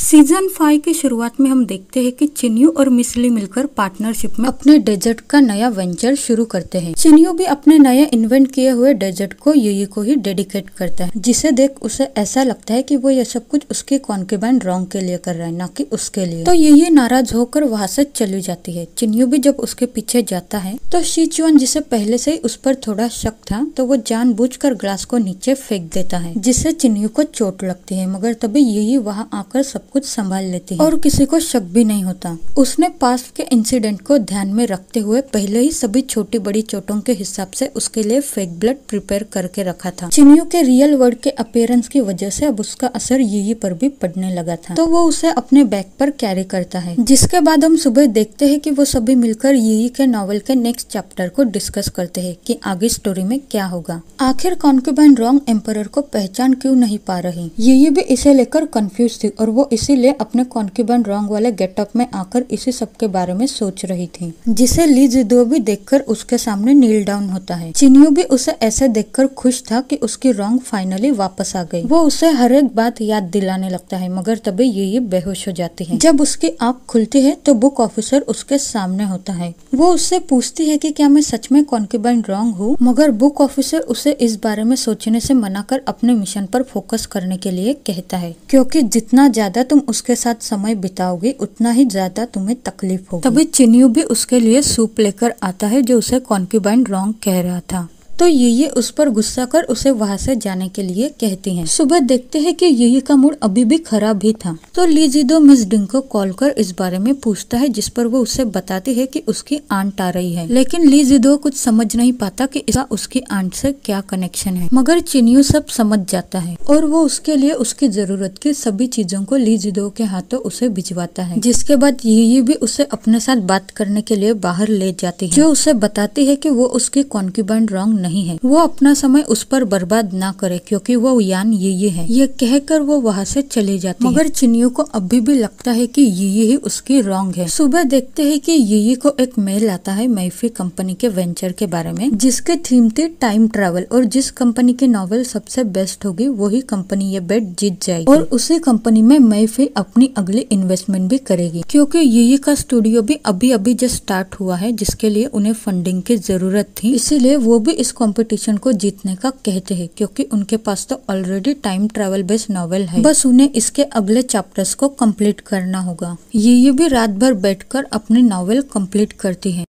Season five की शुरुआत में हम देखते हैं कि चिन्यू और मिसली मिलकर पार्टनरशिप में अपने डेजर्ट का नया वेंचर शुरू करते हैं चिन्यू भी अपने नए इन्वेंट किए हुए डेजर्ट को यूयी को ही डेडिकेट करता है जिसे देख उसे ऐसा लगता है कि वो ये सब कुछ उसके कॉन्केबाइन रॉन्ग के लिए कर रहा है न की उसके लिए तो यूयी नाराज होकर वहाँ से चली जाती है चिन्यू भी जब उसके पीछे जाता है तो शीचुआन जिसे पहले से ही उस पर थोड़ा शक था तो वो जान ग्लास को नीचे फेंक देता है जिससे चिन्यू को चोट लगती है मगर तभी यही वहाँ आकर सब कुछ संभाल लेती है और किसी को शक भी नहीं होता उसने पास के इंसिडेंट को ध्यान में रखते हुए पहले ही सभी छोटी बड़ी चोटों के हिसाब से उसके लिए फेक ब्लड प्रिपेयर करके रखा था चिन्हियों के रियल वर्ल्ड के अपेयरेंस की वजह से अब उसका असर यही पर भी पड़ने लगा था तो वो उसे अपने बैग पर कैरी करता है जिसके बाद हम सुबह देखते है की वो सभी मिलकर यही के नॉवल के नेक्स्ट चैप्टर को डिस्कस करते है की आगे स्टोरी में क्या होगा आखिर कॉन्क्यूबाइन रॉन्ग एम्पर को पहचान क्यूँ नहीं पा रही यही भी इसे लेकर कंफ्यूज थी और वो इसीलिए अपने कॉन्क्यूबन रॉन्ग वाले गेटअप में आकर इसी सब के बारे में सोच रही थी जिसे लीज दो भी देखकर उसके सामने नील डाउन होता है चिन्हू भी उसे ऐसे देखकर खुश था कि उसकी रॉन्ग फाइनली वापस आ गई वो उसे हर एक बात याद दिलाने लगता है मगर तभी ये ये बेहोश हो जाती है जब उसकी आँख खुलती है तो बुक ऑफिसर उसके सामने होता है वो उससे पूछती है कि क्या मैं सच में कॉन्क्यूबन रॉन्ग हूँ मगर बुक ऑफिसर उसे इस बारे में सोचने से मना कर अपने मिशन पर फोकस करने के लिए कहता है क्योंकि जितना ज्यादा ज़्यादा तुम उसके साथ समय बिताओगे उतना ही ज़्यादा तुम्हें तकलीफ होगी तभी चिन्यू भी उसके लिए सूप लेकर आता है जो उसे कॉन्क्यूबाइन रॉन्ग कह रहा था तो ये उस पर गुस्सा कर उसे वहाँ से जाने के लिए कहती हैं। सुबह देखते हैं कि ये का मूड अभी भी खराब ही था तो लीजिदो मिस डिंग को कॉल कर इस बारे में पूछता है जिस पर वो उसे बताती है कि उसकी आंट आ रही है लेकिन लीजिदो कुछ समझ नहीं पाता कि इसका उसकी आंट से क्या कनेक्शन है मगर चिनियो सब समझ जाता है और वो उसके लिए उसकी जरूरत की सभी चीजों को लीजिदो के हाथों उसे भिजवाता है जिसके बाद ये भी उसे अपने साथ बात करने के लिए बाहर ले जाती है जो उसे बताती है की वो उसकी कॉन्क्यूबाइन रॉन्ग नहीं नहीं है वो अपना समय उस पर बर्बाद ना करे क्योंकि वो यान ये ये है ये कहकर वो वहाँ से चले जाते मगर चिनियो को अभी भी लगता है कि ये ये ही उसकी रॉन्ग है सुबह देखते है कि ये ये को एक मेल आता है मैफी कंपनी के वेंचर के बारे में जिसके थीम थे टाइम ट्रेवल और जिस कंपनी की नॉवल सबसे बेस्ट होगी वही कंपनी ये बेट जीत जाएगी और उसी कंपनी में मैफी अपनी अगली इन्वेस्टमेंट भी करेगी क्योंकि ये का स्टूडियो भी अभी अभी जस्ट स्टार्ट हुआ है जिसके लिए उन्हें फंडिंग की जरूरत थी इसीलिए वो भी इस कंपटीशन को जीतने का कहते हैं क्योंकि उनके पास तो already time travel based novel है बस उन्हें इसके अगले चैप्टर्स को कंप्लीट करना होगा ये ये भी रात भर बैठकर अपने नॉवेल कंप्लीट करती है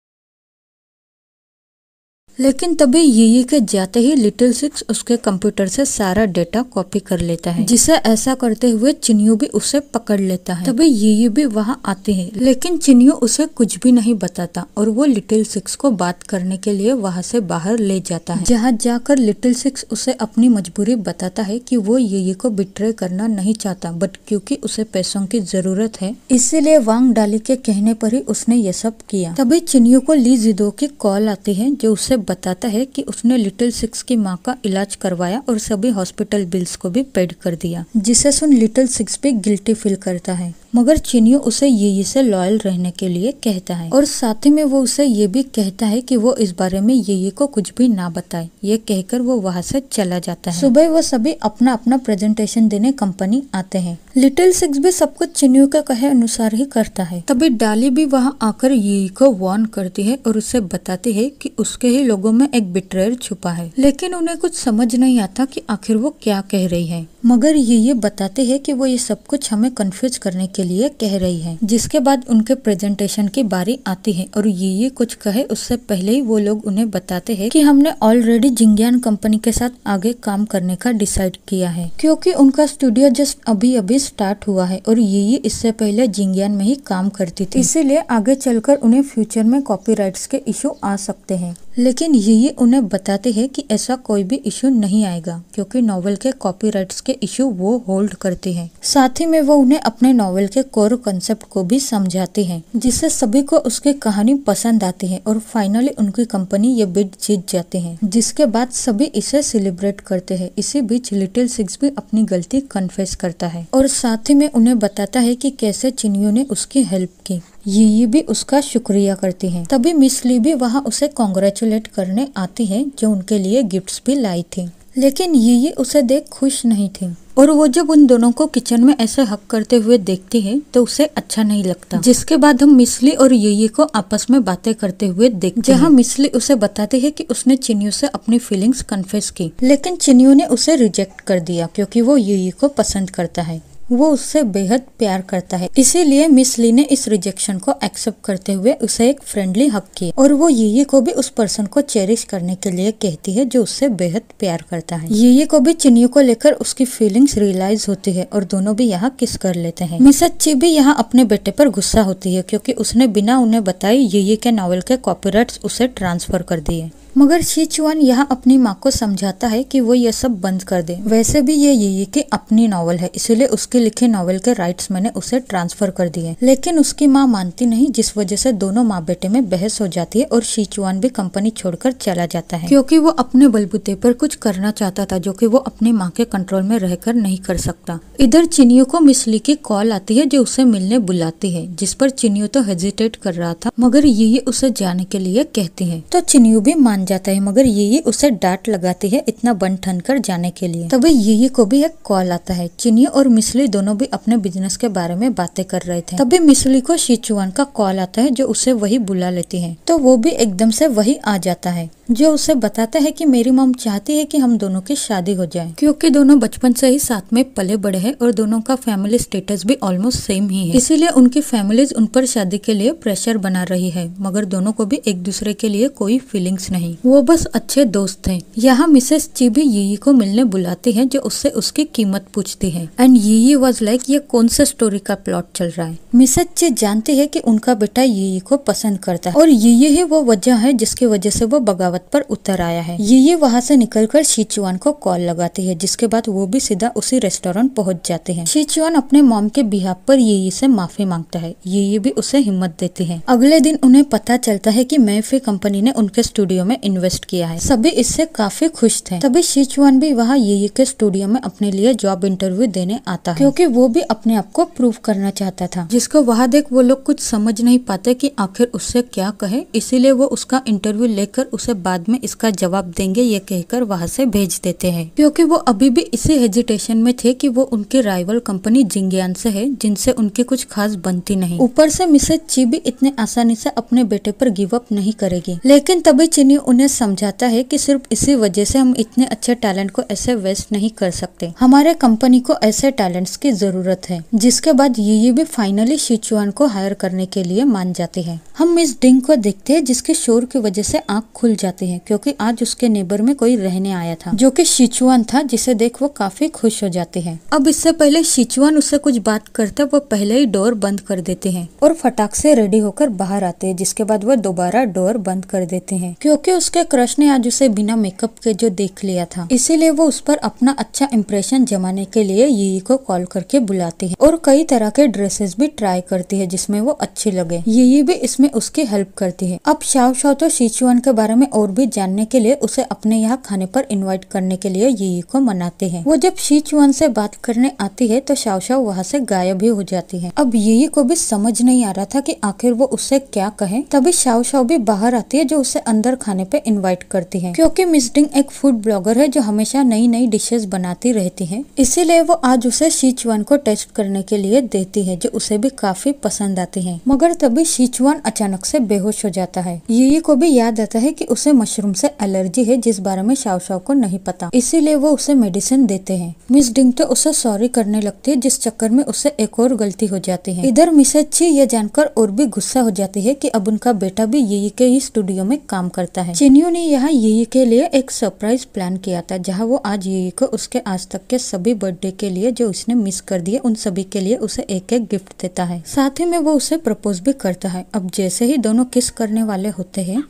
लेकिन तभी यी के जाते ही लिटिल सिक्स उसके कंप्यूटर से सारा डेटा कॉपी कर लेता है जिसे ऐसा करते हुए चिन्हू भी उसे पकड़ लेता है तभी यी भी वहाँ आते हैं लेकिन चिनियो उसे कुछ भी नहीं बताता और वो लिटिल सिक्स को बात करने के लिए वहाँ से बाहर ले जाता है जहाँ जाकर लिटिल सिक्स उसे अपनी मजबूरी बताता है की वो यी को बिट्रे करना नहीं चाहता बट क्यूँकी उसे पैसों की जरूरत है इसीलिए वांग डाली के कहने पर ही उसने ये सब किया तभी चिनियो को ली जिदो की कॉल आती है जो उसे बताता है कि उसने लिटिल सिक्स की माँ का इलाज करवाया और सभी हॉस्पिटल बिल्स को भी पेड कर दिया जिसे सुन लिटिल सिक्स भी गिल्टी फील करता है मगर चीनियो उसे ये से लॉयल रहने के लिए कहता है और साथ ही में वो उसे ये भी कहता है कि वो इस बारे में ये को कुछ भी ना बताए ये कहकर वो वहाँ से चला जाता है सुबह वो सभी अपना अपना प्रेजेंटेशन देने कंपनी आते हैं लिटिल सिक्स भी सब कुछ चिन्यू के कहे अनुसार ही करता है तभी डाली भी वहाँ आकर ये को वार्न करती है और उसे बताती है की उसके ही लोग लोगों में एक बिट्रेयर छुपा है लेकिन उन्हें कुछ समझ नहीं आता कि आखिर वो क्या कह रही है मगर ये ये बताते हैं कि वो ये सब कुछ हमें कंफ्यूज करने के लिए कह रही है जिसके बाद उनके प्रेजेंटेशन की बारी आती है और ये ये कुछ कहे उससे पहले ही वो लोग उन्हें बताते हैं कि हमने ऑलरेडी जिंगियान कंपनी के साथ आगे काम करने का डिसाइड किया है क्योंकि उनका स्टूडियो जस्ट अभी अभी स्टार्ट हुआ है और ये ये इससे पहले जिंगियान में ही काम करती थी इसीलिए आगे चलकर उन्हें फ्यूचर में कॉपी के इश्यू आ सकते हैं लेकिन लेकिन ये ये उन्हें बताते हैं कि ऐसा कोई भी इशू नहीं आएगा क्योंकि नॉवल के कॉपीराइट्स के इशू वो होल्ड करते हैं साथ ही में वो उन्हें अपने नॉवेल के कोर कंसेप्ट को भी समझाते हैं जिससे सभी को उसकी कहानी पसंद आती है और फाइनली उनकी कंपनी ये बिड जीत जाते हैं जिसके बाद सभी इसे सेलिब्रेट करते हैं इसी बीच लिटिल सिक्स भी अपनी गलती कन्फेस करता है और साथ ही में उन्हें बताता है की कैसे चिनियो ने उसकी हेल्प की ये भी उसका शुक्रिया करती है तभी मिस ली भी वहाँ उसे कॉन्ग्रेचुलेट करने आती है जो उनके लिए गिफ्ट्स भी लाई थी लेकिन ये उसे देख खुश नहीं थी और वो जब उन दोनों को किचन में ऐसे हक करते हुए देखती है तो उसे अच्छा नहीं लगता जिसके बाद हम मिसली और ये को आपस में बातें करते हुए देख जहाँ मिसली उसे बताती है कि उसने चिन्यू से अपनी फीलिंग्स कन्फेस की लेकिन चिन्यू ने उसे रिजेक्ट कर दिया क्योंकि वो ये को पसंद करता है वो उससे बेहद प्यार करता है इसीलिए मिस ली ने इस रिजेक्शन को एक्सेप्ट करते हुए उसे एक फ्रेंडली हक किया और वो ये को भी उस पर्सन को चेरिश करने के लिए कहती है जो उससे बेहद प्यार करता है ये को भी चिन्यू को लेकर उसकी फीलिंग्स रियलाइज होती है और दोनों भी यहाँ किस कर लेते हैं मिस अच्छी भी यहाँ अपने बेटे पर गुस्सा होती है क्योंकि उसने बिना उन्हें बताई ये के नावल के कॉपी उसे ट्रांसफर कर दिए मगर शिचुआन यहाँ अपनी माँ को समझाता है कि वो ये सब बंद कर दे वैसे भी ये यही की अपनी नॉवल है इसलिए उसके लिखे नॉवल के राइट्स मैंने उसे ट्रांसफर कर दिए लेकिन उसकी माँ मानती नहीं जिस वजह से दोनों माँ बेटे में बहस हो जाती है और शिचुआन भी कंपनी छोड़कर चला जाता है क्योंकि वो अपने बलबूते पर कुछ करना चाहता था जो की वो अपनी माँ के कंट्रोल में रहकर नहीं कर सकता इधर चिनियो को मिसली की कॉल आती है जो उसे मिलने बुलाती है जिस पर चिनियो तो हेजिटेट कर रहा था मगर यही उसे जाने के लिए कहती है तो चिनियो भी मान बन जाता है मगर यही उसे डांट लगाती है इतना बन ठन कर जाने के लिए तभी यही को भी एक कॉल आता है चिनी और मिसली दोनों भी अपने बिजनेस के बारे में बातें कर रहे थे तभी मिसली को शिचुआन का कॉल आता है जो उसे वही बुला लेती है तो वो भी एकदम से वही आ जाता है जो उसे बताता है कि मेरी मॉम चाहती है कि हम दोनों की शादी हो जाए क्योंकि दोनों बचपन से ही साथ में पले बड़े हैं और दोनों का फैमिली स्टेटस भी ऑलमोस्ट सेम ही है इसीलिए उनकी फैमिलीज उन पर शादी के लिए प्रेशर बना रही है मगर दोनों को भी एक दूसरे के लिए कोई फीलिंग्स नहीं वो बस अच्छे दोस्त है यहाँ मिसेस ची भी यी को मिलने बुलाती है जो उससे उसकी कीमत पूछती है एंड यी वॉज लाइक ये कौन सा स्टोरी का प्लॉट चल रहा है मिसेज ची जानती है की उनका बेटा यी को पसंद करता है और यही वो वजह है जिसकी वजह से वो बगावत पर्वत पर उतर आया है ये ये वहाँ से कर शीचुआन को कॉल लगाती है जिसके बाद वो भी सीधा उसी रेस्टोरेंट पहुँच जाते हैं शीचुआन अपने मॉम के बिहार पर ये ये से माफी मांगता है ये ये भी उसे हिम्मत देते है अगले दिन उन्हें पता चलता है की मैफे कंपनी ने उनके स्टूडियो में इन्वेस्ट किया है सभी इससे काफी खुश थे तभी शीचुआन भी वहाँ ये के स्टूडियो में अपने लिए जॉब इंटरव्यू देने आता है क्योंकि वो भी अपने आप को प्रूव करना चाहता था जिसको वहाँ देख वो लोग कुछ समझ नहीं पाते की आखिर उससे क्या कहे इसीलिए वो उसका इंटरव्यू लेकर उसे बाद में इसका जवाब देंगे ये कहकर वहाँ से भेज देते हैं क्योंकि वो अभी भी इसी हेजिटेशन में थे कि वो उनकी राइवल कंपनी जिंगयान से है जिनसे उनकी कुछ खास बनती नहीं ऊपर से मिसेज ची भी इतने आसानी से अपने बेटे पर गिव अप नहीं करेगी लेकिन तभी चिनी उन्हें समझाता है की सिर्फ इसी वजह से हम इतने अच्छे टैलेंट को ऐसे वेस्ट नहीं कर सकते हमारे कंपनी को ऐसे टैलेंट्स की जरूरत है जिसके बाद ये, ये भी फाइनली शिचुआन को हायर करने के लिए मान जाती है हम मिस डिंग को देखते हैं जिसके शोर की वजह से आंख खुल जाती जाते हैं क्योंकि आज उसके नेबर में कोई रहने आया था जो कि शिचुआन था जिसे देख वो काफी खुश हो जाते है अब इससे पहले शिचुआन उससे कुछ बात करते वो पहले ही डोर बंद कर देते हैं और फटाक से रेडी होकर बाहर आते हैं जिसके बाद वो दोबारा डोर बंद कर देते हैं क्योंकि उसके क्रश ने आज उसे बिना मेकअप के जो देख लिया था इसीलिए वो उस पर अपना अच्छा इम्प्रेशन जमाने के लिए यी को कॉल करके बुलाती है और कई तरह के ड्रेसेस भी ट्राई करती है जिसमे वो अच्छी लगे ये भी इसमें उसकी हेल्प करती है अब शाव शाव तो शिचुआन के बारे में और भी जानने के लिए उसे अपने यहाँ खाने पर इन्वाइट करने के लिए यी को मनाते हैं वो जब शीचुआन से बात करने आती है तो शाओशाओ वहाँ से गायब ही हो जाती है अब यही को भी समझ नहीं आ रहा था कि आखिर वो उससे क्या कहे तभी शाओशाओ भी बाहर आती है जो उसे अंदर खाने पे इन्वाइट करती है क्योंकि मिसडिंग एक फूड ब्लॉगर है जो हमेशा नई नई डिशेज बनाती रहती है इसीलिए वो आज उसे शीचुआन को टेस्ट करने के लिए देती है जो उसे भी काफी पसंद आती है मगर तभी शीचुआन अचानक से बेहोश हो जाता है यही को भी याद आता है की उसे उसे मशरूम से एलर्जी है जिस बारे में शाव शाव को नहीं पता इसीलिए वो उसे मेडिसिन देते हैं मिस तो उसे सॉरी करने लगती है जिस चक्कर में उसे एक और गलती हो जाती है इधर मिसेज ची ये जानकर और भी गुस्सा हो जाती है की अब उनका बेटा भी यही के ही स्टूडियो में काम करता है चिन्हियों ने यहाँ यही के लिए एक सरप्राइज प्लान किया था जहाँ वो आज यही को उसके आज तक के सभी बर्थडे के लिए जो उसने मिस कर दिए उन सभी के लिए उसे एक एक गिफ्ट देता है साथ ही में वो उसे प्रपोज भी करता है अब जैसे ही दोनों किस करने वाले होते हैं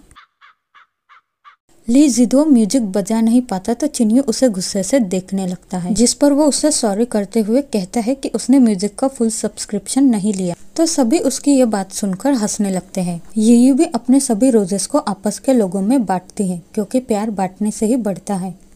लीजिदो म्यूजिक बजा नहीं पाता तो चिनियो उसे गुस्से से देखने लगता है जिस पर वो उसे सॉरी करते हुए कहता है कि उसने म्यूजिक का फुल सब्सक्रिप्शन नहीं लिया तो सभी उसकी ये बात सुनकर हंसने लगते हैं ये भी अपने सभी रोजेस को आपस के लोगों में बांटती है क्योंकि प्यार बांटने से ही बढ़ता है